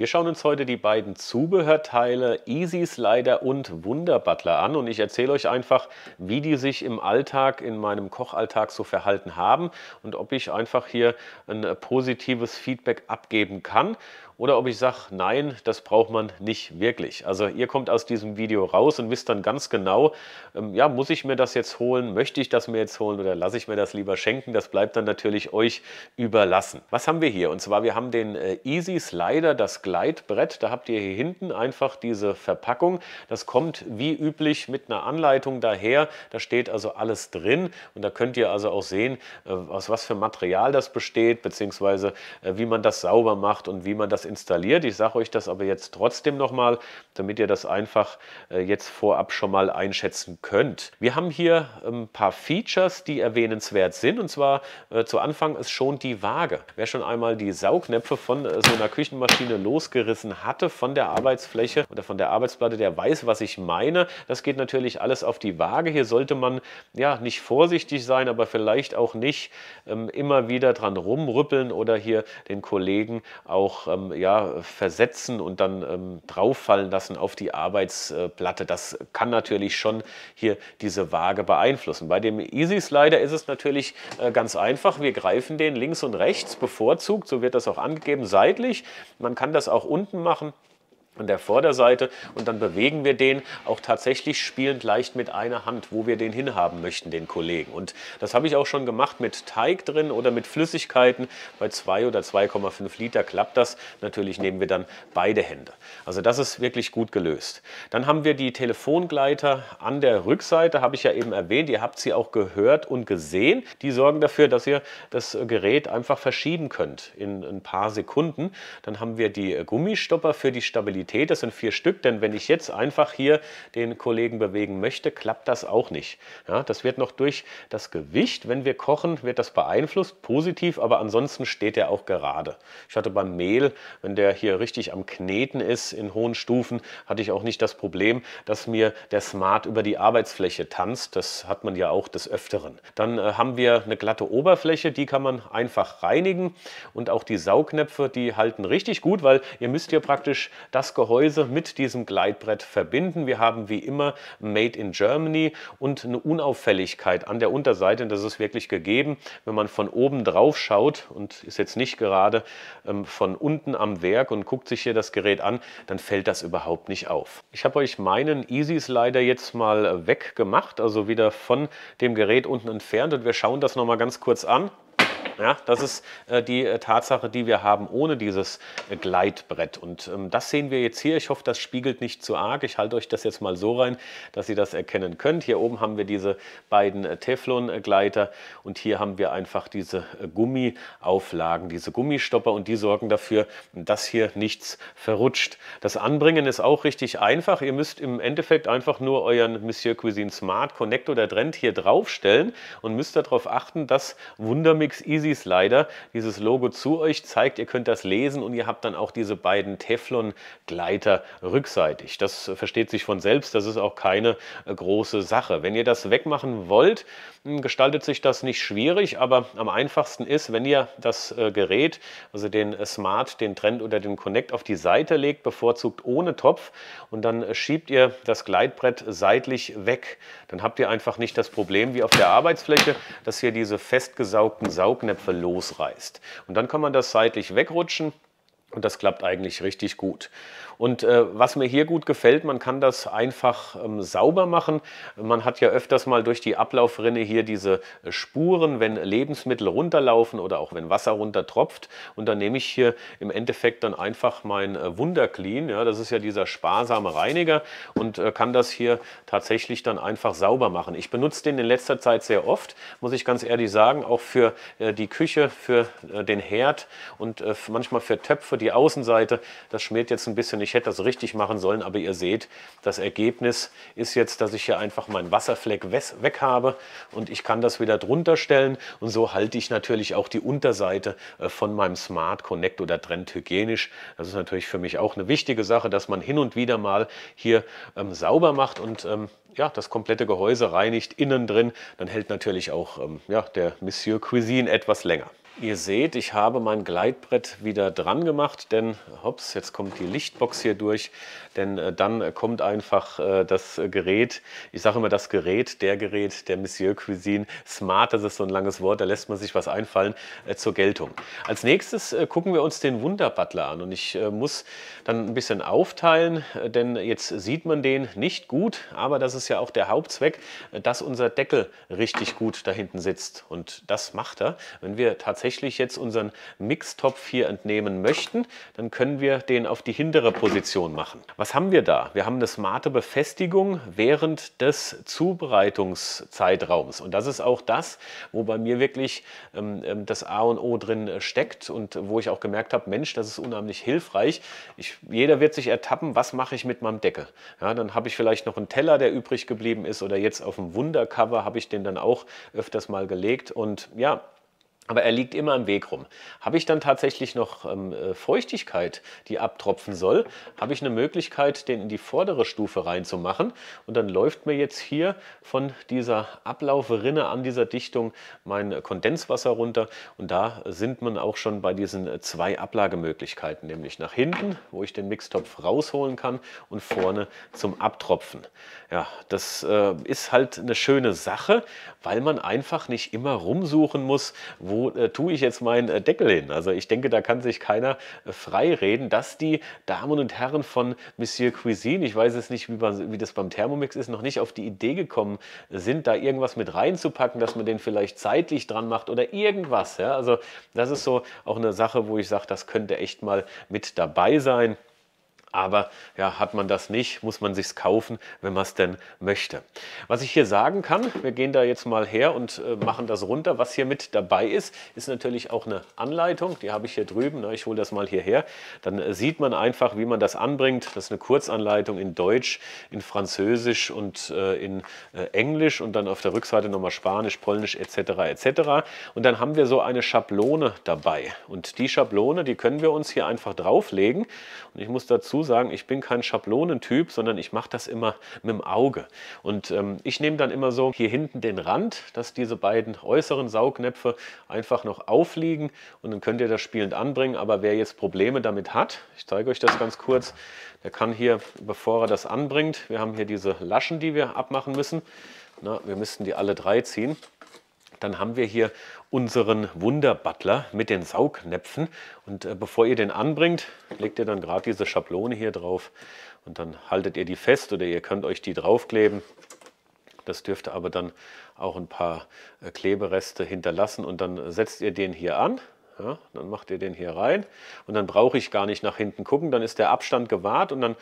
Wir schauen uns heute die beiden Zubehörteile Easy Slider und Wunderbutler an und ich erzähle euch einfach, wie die sich im Alltag, in meinem Kochalltag so verhalten haben und ob ich einfach hier ein positives Feedback abgeben kann oder ob ich sage, nein, das braucht man nicht wirklich. Also ihr kommt aus diesem Video raus und wisst dann ganz genau, ähm, ja, muss ich mir das jetzt holen, möchte ich das mir jetzt holen oder lasse ich mir das lieber schenken? Das bleibt dann natürlich euch überlassen. Was haben wir hier? Und zwar, wir haben den äh, Easy Slider, das Gleitbrett. Da habt ihr hier hinten einfach diese Verpackung. Das kommt wie üblich mit einer Anleitung daher. Da steht also alles drin und da könnt ihr also auch sehen, äh, aus was für Material das besteht, beziehungsweise äh, wie man das sauber macht und wie man das installiert. Ich sage euch das aber jetzt trotzdem nochmal, damit ihr das einfach äh, jetzt vorab schon mal einschätzen könnt. Wir haben hier ein ähm, paar Features, die erwähnenswert sind. Und zwar äh, zu Anfang ist schon die Waage. Wer schon einmal die Saugnäpfe von äh, so einer Küchenmaschine losgerissen hatte, von der Arbeitsfläche oder von der Arbeitsplatte, der weiß, was ich meine. Das geht natürlich alles auf die Waage. Hier sollte man ja nicht vorsichtig sein, aber vielleicht auch nicht ähm, immer wieder dran rumrüppeln oder hier den Kollegen auch ähm, ja, versetzen und dann ähm, drauffallen lassen auf die Arbeitsplatte. Das kann natürlich schon hier diese Waage beeinflussen. Bei dem Easy Slider ist es natürlich äh, ganz einfach. Wir greifen den links und rechts bevorzugt, so wird das auch angegeben, seitlich. Man kann das auch unten machen an der Vorderseite und dann bewegen wir den auch tatsächlich spielend leicht mit einer Hand, wo wir den hinhaben möchten, den Kollegen. Und das habe ich auch schon gemacht mit Teig drin oder mit Flüssigkeiten. Bei 2 oder 2,5 Liter klappt das. Natürlich nehmen wir dann beide Hände. Also das ist wirklich gut gelöst. Dann haben wir die Telefongleiter an der Rückseite, habe ich ja eben erwähnt. Ihr habt sie auch gehört und gesehen. Die sorgen dafür, dass ihr das Gerät einfach verschieben könnt in ein paar Sekunden. Dann haben wir die Gummistopper für die Stabilität Intensität. Das sind vier Stück, denn wenn ich jetzt einfach hier den Kollegen bewegen möchte, klappt das auch nicht. Ja, das wird noch durch das Gewicht, wenn wir kochen, wird das beeinflusst, positiv, aber ansonsten steht er auch gerade. Ich hatte beim Mehl, wenn der hier richtig am Kneten ist in hohen Stufen, hatte ich auch nicht das Problem, dass mir der Smart über die Arbeitsfläche tanzt. Das hat man ja auch des Öfteren. Dann äh, haben wir eine glatte Oberfläche, die kann man einfach reinigen und auch die Saugnäpfe, die halten richtig gut, weil ihr müsst hier praktisch das Gehäuse mit diesem Gleitbrett verbinden. Wir haben wie immer Made in Germany und eine Unauffälligkeit an der Unterseite. Das ist wirklich gegeben, wenn man von oben drauf schaut und ist jetzt nicht gerade ähm, von unten am Werk und guckt sich hier das Gerät an, dann fällt das überhaupt nicht auf. Ich habe euch meinen Easy Slider jetzt mal äh, weggemacht, also wieder von dem Gerät unten entfernt und wir schauen das nochmal ganz kurz an. Ja, das ist äh, die äh, Tatsache, die wir haben ohne dieses äh, Gleitbrett. Und ähm, das sehen wir jetzt hier. Ich hoffe, das spiegelt nicht zu arg. Ich halte euch das jetzt mal so rein, dass ihr das erkennen könnt. Hier oben haben wir diese beiden äh, Teflon-Gleiter und hier haben wir einfach diese äh, Gummiauflagen, diese Gummistopper und die sorgen dafür, dass hier nichts verrutscht. Das Anbringen ist auch richtig einfach. Ihr müsst im Endeffekt einfach nur euren Monsieur Cuisine Smart Connect oder Trend hier draufstellen und müsst darauf achten, dass Wundermix Easy Easy Slider dieses Logo zu euch zeigt. Ihr könnt das lesen und ihr habt dann auch diese beiden Teflon-Gleiter rückseitig. Das versteht sich von selbst, das ist auch keine äh, große Sache. Wenn ihr das wegmachen wollt, hm, gestaltet sich das nicht schwierig, aber am einfachsten ist, wenn ihr das äh, Gerät, also den Smart, den Trend oder den Connect auf die Seite legt, bevorzugt ohne Topf und dann äh, schiebt ihr das Gleitbrett seitlich weg. Dann habt ihr einfach nicht das Problem wie auf der Arbeitsfläche, dass hier diese festgesaugten Saugnäpfe Saugnäpfe losreißt. Und dann kann man das seitlich wegrutschen und das klappt eigentlich richtig gut. Und äh, was mir hier gut gefällt, man kann das einfach ähm, sauber machen. Man hat ja öfters mal durch die Ablaufrinne hier diese äh, Spuren, wenn Lebensmittel runterlaufen oder auch wenn Wasser runtertropft. Und dann nehme ich hier im Endeffekt dann einfach mein äh, Wunderclean. Ja, das ist ja dieser sparsame Reiniger und äh, kann das hier tatsächlich dann einfach sauber machen. Ich benutze den in letzter Zeit sehr oft, muss ich ganz ehrlich sagen, auch für äh, die Küche, für äh, den Herd und manchmal für Töpfe, die Außenseite, das schmiert jetzt ein bisschen, ich hätte das richtig machen sollen, aber ihr seht, das Ergebnis ist jetzt, dass ich hier einfach meinen Wasserfleck weg habe und ich kann das wieder drunter stellen und so halte ich natürlich auch die Unterseite äh, von meinem Smart Connect oder Trend hygienisch. Das ist natürlich für mich auch eine wichtige Sache, dass man hin und wieder mal hier ähm, sauber macht und ähm, ja, das komplette Gehäuse reinigt innen drin, dann hält natürlich auch ähm, ja, der Monsieur Cuisine etwas länger. Ihr seht, ich habe mein Gleitbrett wieder dran gemacht, denn hops, jetzt kommt die Lichtbox hier durch, denn äh, dann kommt einfach äh, das Gerät, ich sage immer das Gerät, der Gerät, der Monsieur Cuisine, smart, das ist so ein langes Wort, da lässt man sich was einfallen, äh, zur Geltung. Als nächstes äh, gucken wir uns den Wunderbutler an und ich äh, muss dann ein bisschen aufteilen, äh, denn jetzt sieht man den nicht gut, aber das ist ja auch der Hauptzweck, dass unser Deckel richtig gut da hinten sitzt und das macht er, wenn wir tatsächlich tatsächlich jetzt unseren Mixtopf hier entnehmen möchten, dann können wir den auf die hintere Position machen. Was haben wir da? Wir haben eine smarte Befestigung während des Zubereitungszeitraums. Und das ist auch das, wo bei mir wirklich ähm, ähm das A und O drin äh, steckt und wo ich auch gemerkt habe, Mensch, das ist unheimlich hilfreich. Ich, jeder wird sich ertappen, was mache ich mit meinem Deckel? Ja, dann habe ich vielleicht noch einen Teller, der übrig geblieben ist oder jetzt auf dem Wundercover habe ich den dann auch öfters mal gelegt und ja, aber er liegt immer im Weg rum. Habe ich dann tatsächlich noch ähm, äh, Feuchtigkeit, die abtropfen soll, habe ich eine Möglichkeit, den in die vordere Stufe reinzumachen. Und dann läuft mir jetzt hier von dieser Ablaufrinne an dieser Dichtung mein Kondenswasser runter. Und da sind man auch schon bei diesen äh, zwei Ablagemöglichkeiten, nämlich nach hinten, wo ich den Mixtopf rausholen kann und vorne zum Abtropfen. Ja, das äh, ist halt eine schöne Sache, weil man einfach nicht immer rumsuchen muss, wo äh, tue ich jetzt meinen äh, Deckel hin? Also ich denke, da kann sich keiner äh, freireden, dass die Damen und Herren von Monsieur Cuisine, ich weiß es nicht, wie, man, wie das beim Thermomix ist, noch nicht auf die Idee gekommen sind, da irgendwas mit reinzupacken, dass man den vielleicht zeitlich dran macht oder irgendwas. Ja? Also das ist so auch eine Sache, wo ich sage, das könnte echt mal mit dabei sein. Aber ja, hat man das nicht, muss man sich's kaufen, wenn man es denn möchte. Was ich hier sagen kann, wir gehen da jetzt mal her und äh, machen das runter. Was hier mit dabei ist, ist natürlich auch eine Anleitung. Die habe ich hier drüben. Na, ich hole das mal hierher. Dann äh, sieht man einfach, wie man das anbringt. Das ist eine Kurzanleitung in Deutsch, in Französisch und äh, in äh, Englisch und dann auf der Rückseite nochmal Spanisch, Polnisch etc. etc. Und dann haben wir so eine Schablone dabei. Und die Schablone, die können wir uns hier einfach drauflegen. Und ich muss dazu sagen, ich bin kein Schablonentyp, sondern ich mache das immer mit dem Auge. Und ähm, ich nehme dann immer so hier hinten den Rand, dass diese beiden äußeren Saugnäpfe einfach noch aufliegen und dann könnt ihr das spielend anbringen. Aber wer jetzt Probleme damit hat, ich zeige euch das ganz kurz, der kann hier, bevor er das anbringt, wir haben hier diese Laschen, die wir abmachen müssen. Na, wir müssten die alle drei ziehen dann haben wir hier unseren Wunderbutler mit den Saugnäpfen. Und äh, bevor ihr den anbringt, legt ihr dann gerade diese Schablone hier drauf und dann haltet ihr die fest oder ihr könnt euch die draufkleben. Das dürfte aber dann auch ein paar äh, Klebereste hinterlassen und dann äh, setzt ihr den hier an ja, dann macht ihr den hier rein und dann brauche ich gar nicht nach hinten gucken, dann ist der Abstand gewahrt und dann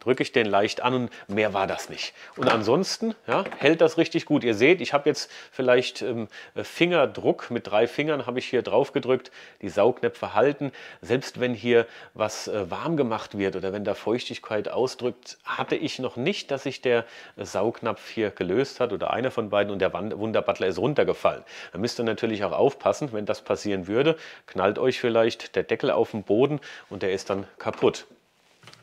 drücke ich den leicht an und mehr war das nicht. Und ansonsten ja, hält das richtig gut. Ihr seht, ich habe jetzt vielleicht ähm, Fingerdruck, mit drei Fingern habe ich hier drauf gedrückt, die Saugnäpfe halten. Selbst wenn hier was äh, warm gemacht wird oder wenn da Feuchtigkeit ausdrückt, hatte ich noch nicht, dass sich der äh, Saugnapf hier gelöst hat oder einer von beiden und der Wunderbuttler ist runtergefallen. Da müsst ihr natürlich auch aufpassen, wenn das passieren würde, knallt euch vielleicht der Deckel auf den Boden und der ist dann kaputt.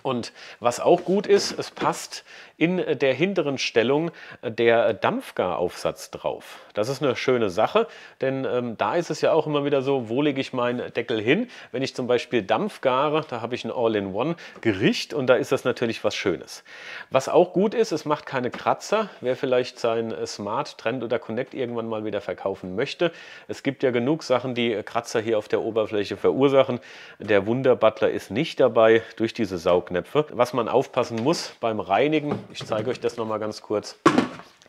Und was auch gut ist, es passt in der hinteren Stellung der Dampfgaraufsatz drauf. Das ist eine schöne Sache, denn ähm, da ist es ja auch immer wieder so, wo lege ich meinen Deckel hin? Wenn ich zum Beispiel Dampfgare, da habe ich ein All-in-One-Gericht und da ist das natürlich was Schönes. Was auch gut ist, es macht keine Kratzer. Wer vielleicht sein Smart, Trend oder Connect irgendwann mal wieder verkaufen möchte. Es gibt ja genug Sachen, die Kratzer hier auf der Oberfläche verursachen. Der Wunderbutler ist nicht dabei durch diese Saugnäpfe. Was man aufpassen muss beim Reinigen, ich zeige euch das nochmal ganz kurz.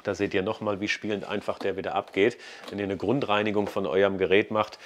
Da seht ihr nochmal, wie spielend einfach der wieder abgeht, wenn ihr eine Grundreinigung von eurem Gerät macht.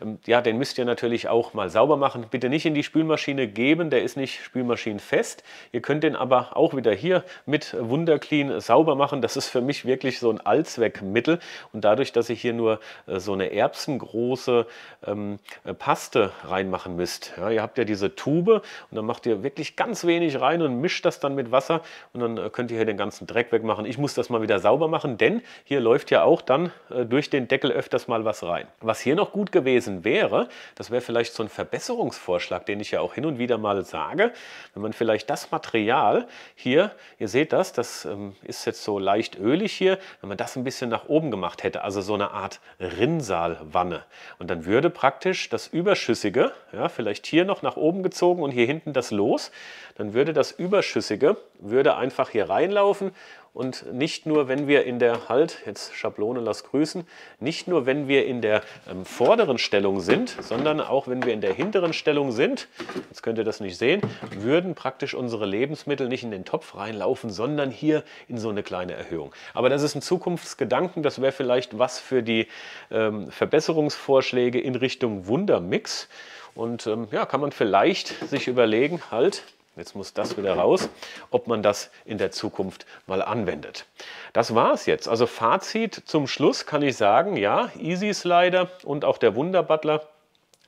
Ähm, ja, den müsst ihr natürlich auch mal sauber machen. Bitte nicht in die Spülmaschine geben, der ist nicht spülmaschinenfest. Ihr könnt den aber auch wieder hier mit Wunderclean sauber machen. Das ist für mich wirklich so ein Allzweckmittel. Und dadurch, dass ihr hier nur äh, so eine erbsengroße ähm, äh, Paste reinmachen müsst. Ja, ihr habt ja diese Tube und dann macht ihr wirklich ganz wenig rein und mischt das dann mit Wasser und dann äh, könnt ihr hier den ganzen Dreck wegmachen. Ich muss das mal wieder wieder sauber machen, denn hier läuft ja auch dann äh, durch den Deckel öfters mal was rein. Was hier noch gut gewesen wäre, das wäre vielleicht so ein Verbesserungsvorschlag, den ich ja auch hin und wieder mal sage, wenn man vielleicht das Material hier, ihr seht das, das ähm, ist jetzt so leicht ölig hier, wenn man das ein bisschen nach oben gemacht hätte, also so eine Art Rinnsalwanne. und dann würde praktisch das Überschüssige, ja, vielleicht hier noch nach oben gezogen und hier hinten das Los, dann würde das Überschüssige würde einfach hier reinlaufen und nicht nur, wenn wir in der, halt, jetzt Schablone, lass grüßen, nicht nur, wenn wir in der ähm, vorderen Stellung sind, sondern auch, wenn wir in der hinteren Stellung sind, jetzt könnt ihr das nicht sehen, würden praktisch unsere Lebensmittel nicht in den Topf reinlaufen, sondern hier in so eine kleine Erhöhung. Aber das ist ein Zukunftsgedanken, das wäre vielleicht was für die ähm, Verbesserungsvorschläge in Richtung Wundermix. Und ähm, ja, kann man vielleicht sich überlegen, halt, Jetzt muss das wieder raus, ob man das in der Zukunft mal anwendet. Das war es jetzt. Also Fazit zum Schluss kann ich sagen, ja, Easy Slider und auch der Wunderbutler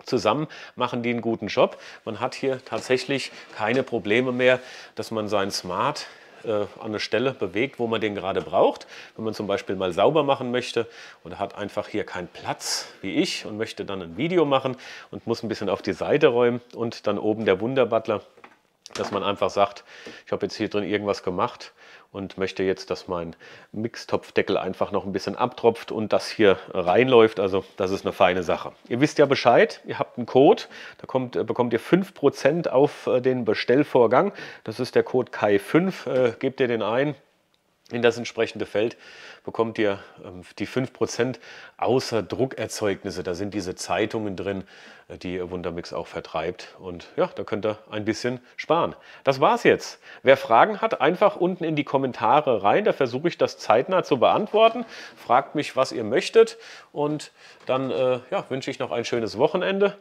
zusammen machen die einen guten Job. Man hat hier tatsächlich keine Probleme mehr, dass man sein Smart äh, an eine Stelle bewegt, wo man den gerade braucht. Wenn man zum Beispiel mal sauber machen möchte und hat einfach hier keinen Platz wie ich und möchte dann ein Video machen und muss ein bisschen auf die Seite räumen und dann oben der Wunderbutler dass man einfach sagt, ich habe jetzt hier drin irgendwas gemacht und möchte jetzt, dass mein Mixtopfdeckel einfach noch ein bisschen abtropft und das hier reinläuft. Also das ist eine feine Sache. Ihr wisst ja Bescheid, ihr habt einen Code, da kommt, äh, bekommt ihr 5% auf äh, den Bestellvorgang. Das ist der Code KAI5, äh, gebt ihr den ein, in das entsprechende Feld bekommt ihr ähm, die 5% außer Druckerzeugnisse. Da sind diese Zeitungen drin, äh, die Wundermix auch vertreibt. Und ja, da könnt ihr ein bisschen sparen. Das war's jetzt. Wer Fragen hat, einfach unten in die Kommentare rein. Da versuche ich das zeitnah zu beantworten. Fragt mich, was ihr möchtet. Und dann äh, ja, wünsche ich noch ein schönes Wochenende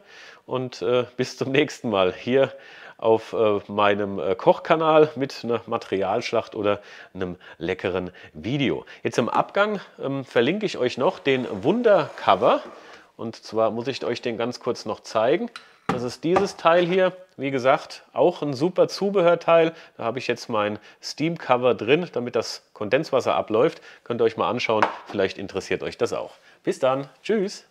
und äh, bis zum nächsten Mal hier auf äh, meinem äh, Kochkanal mit einer Materialschlacht oder einem leckeren Video. Jetzt im Abgang ähm, verlinke ich euch noch den Wundercover. Und zwar muss ich euch den ganz kurz noch zeigen. Das ist dieses Teil hier. Wie gesagt, auch ein super Zubehörteil. Da habe ich jetzt mein Steam-Cover drin, damit das Kondenswasser abläuft. Könnt ihr euch mal anschauen. Vielleicht interessiert euch das auch. Bis dann. Tschüss.